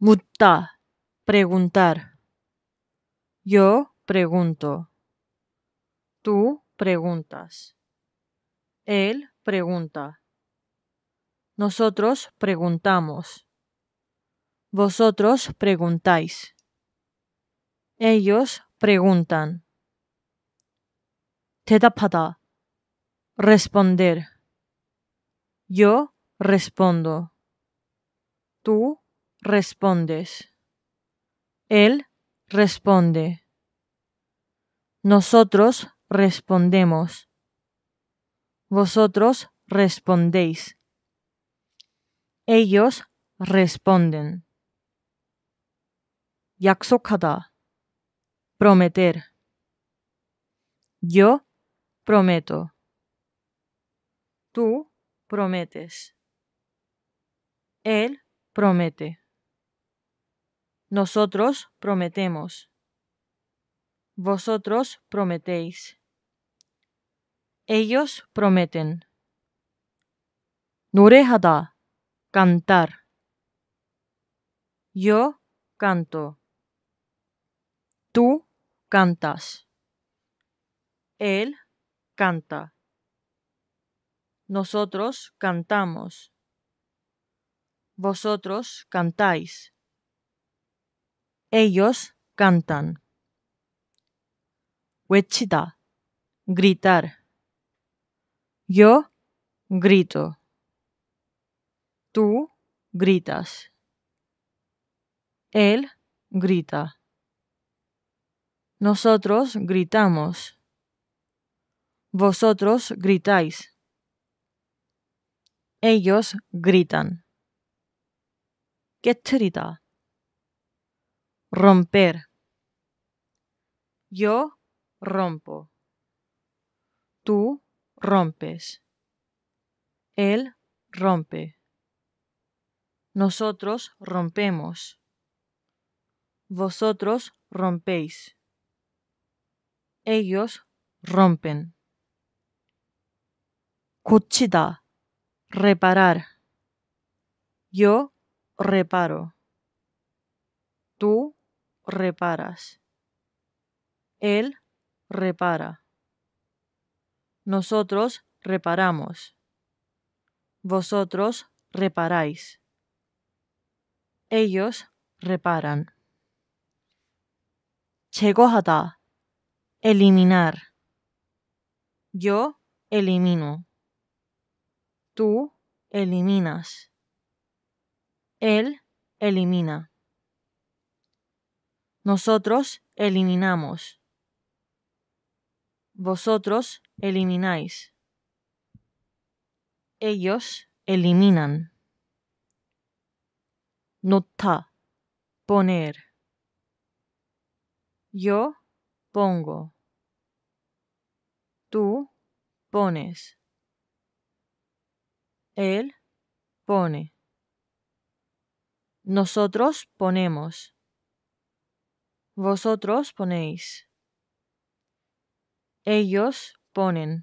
Mutta, preguntar. Yo pregunto. Tú preguntas. Él pregunta. Nosotros preguntamos. Vosotros preguntáis. Ellos preguntan. tetapata Responder. Yo respondo. Tú respondes. Él responde. Nosotros respondemos. Vosotros respondéis. Ellos responden. 약속하다. Prometer. Yo prometo. Tú prometes. Él promete. Nosotros prometemos. Vosotros prometéis. Ellos prometen. Nurejada. cantar. Yo canto. Tú cantas. Él canta. Nosotros cantamos. Vosotros cantáis. Ellos cantan. huechita gritar. Yo grito. Tú gritas. Él grita. Nosotros gritamos. Vosotros gritáis. Ellos gritan. Ketrita. Romper. Yo rompo. Tú rompes. Él rompe. Nosotros rompemos. Vosotros rompéis. Ellos rompen. Cuchita. Reparar. Yo reparo reparas. Él repara. Nosotros reparamos. Vosotros reparáis. Ellos reparan. 제거하다. Eliminar. Yo elimino. Tú eliminas. Él elimina. Nosotros eliminamos. Vosotros elimináis. Ellos eliminan. Nota. Poner. Yo pongo. Tú pones. Él pone. Nosotros ponemos. Vosotros ponéis. Ellos ponen.